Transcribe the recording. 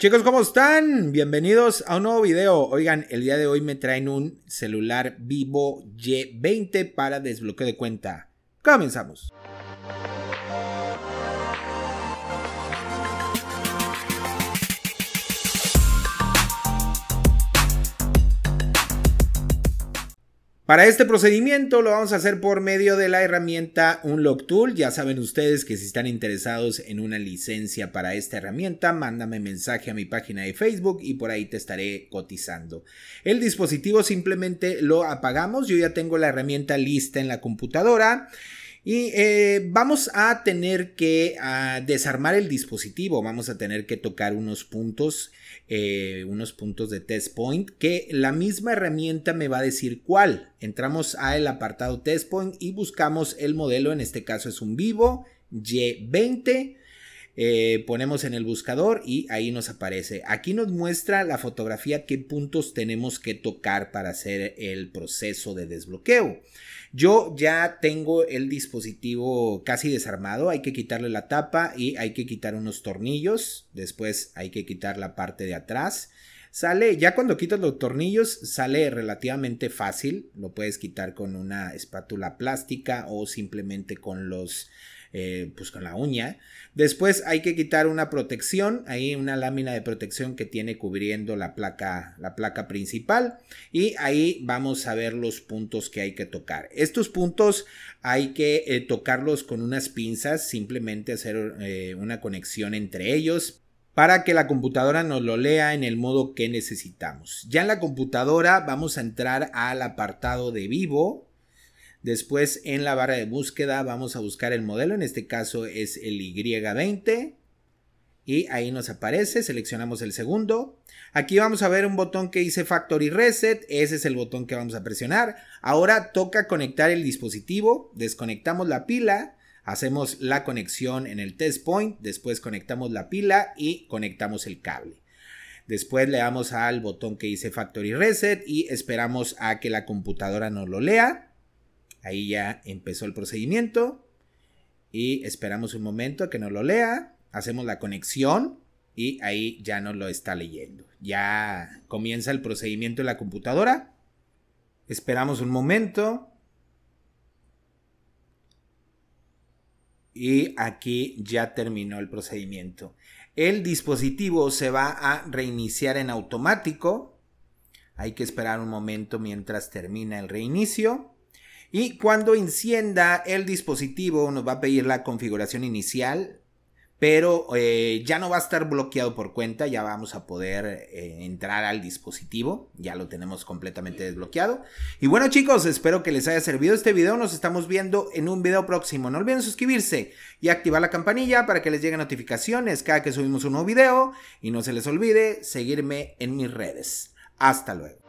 Chicos, ¿cómo están? Bienvenidos a un nuevo video. Oigan, el día de hoy me traen un celular Vivo Y20 para desbloqueo de cuenta. Comenzamos. Para este procedimiento lo vamos a hacer por medio de la herramienta Unlock Tool. Ya saben ustedes que si están interesados en una licencia para esta herramienta, mándame mensaje a mi página de Facebook y por ahí te estaré cotizando. El dispositivo simplemente lo apagamos. Yo ya tengo la herramienta lista en la computadora. Y eh, vamos a tener que ah, desarmar el dispositivo, vamos a tener que tocar unos puntos, eh, unos puntos de test point, que la misma herramienta me va a decir cuál. Entramos al apartado test point y buscamos el modelo, en este caso es un vivo Y20 eh, ponemos en el buscador y ahí nos aparece. Aquí nos muestra la fotografía qué puntos tenemos que tocar para hacer el proceso de desbloqueo. Yo ya tengo el dispositivo casi desarmado, hay que quitarle la tapa y hay que quitar unos tornillos, después hay que quitar la parte de atrás. Sale, ya cuando quitas los tornillos, sale relativamente fácil. Lo puedes quitar con una espátula plástica o simplemente con los eh, pues con la uña. Después hay que quitar una protección, ahí una lámina de protección que tiene cubriendo la placa, la placa principal y ahí vamos a ver los puntos que hay que tocar. Estos puntos hay que eh, tocarlos con unas pinzas, simplemente hacer eh, una conexión entre ellos para que la computadora nos lo lea en el modo que necesitamos. Ya en la computadora vamos a entrar al apartado de vivo, Después en la barra de búsqueda vamos a buscar el modelo, en este caso es el Y20. Y ahí nos aparece, seleccionamos el segundo. Aquí vamos a ver un botón que dice Factory Reset, ese es el botón que vamos a presionar. Ahora toca conectar el dispositivo, desconectamos la pila, hacemos la conexión en el test point, después conectamos la pila y conectamos el cable. Después le damos al botón que dice Factory Reset y esperamos a que la computadora nos lo lea. Ahí ya empezó el procedimiento y esperamos un momento a que nos lo lea, hacemos la conexión y ahí ya nos lo está leyendo. Ya comienza el procedimiento en la computadora. Esperamos un momento. Y aquí ya terminó el procedimiento. El dispositivo se va a reiniciar en automático. Hay que esperar un momento mientras termina el reinicio. Y cuando encienda el dispositivo nos va a pedir la configuración inicial, pero eh, ya no va a estar bloqueado por cuenta, ya vamos a poder eh, entrar al dispositivo, ya lo tenemos completamente desbloqueado. Y bueno chicos, espero que les haya servido este video, nos estamos viendo en un video próximo. No olviden suscribirse y activar la campanilla para que les lleguen notificaciones cada que subimos un nuevo video. Y no se les olvide seguirme en mis redes. Hasta luego.